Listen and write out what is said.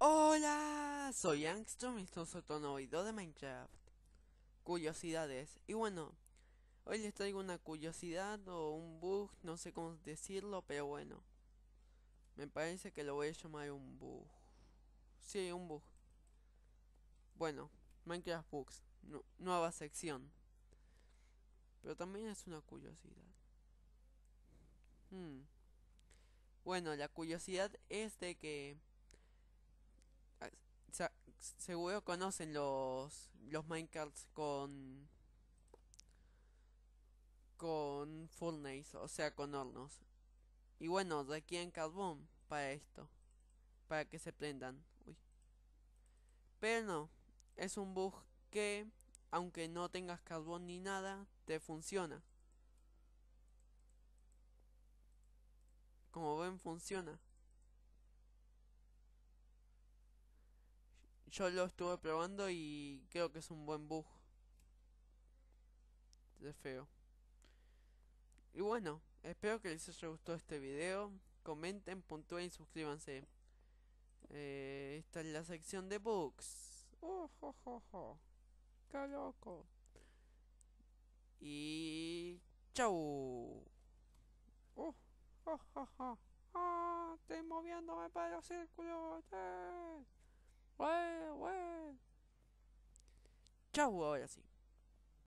Hola, soy Angstrom y esto es otro de Minecraft. Curiosidades. Y bueno, hoy les traigo una curiosidad o un bug, no sé cómo decirlo, pero bueno. Me parece que lo voy a llamar un bug. Sí, un bug. Bueno, Minecraft Bugs, nueva sección. Pero también es una curiosidad. Hmm. Bueno, la curiosidad es de que seguro conocen los los minecarts con con furnace, o sea, con hornos. Y bueno, requieren carbón para esto, para que se prendan. Uy. Pero no, es un bug que, aunque no tengas carbón ni nada, te funciona. Como ven, funciona. Yo lo estuve probando y creo que es un buen bug. De feo. Y bueno, espero que les haya gustado este video. Comenten, puntúen y suscríbanse. Eh, esta es la sección de bugs. ¡Oh, loco! Y... ¡Chau! ¡Oh, oh, estoy moviéndome para los círculos! Eh. Chau ahora sí.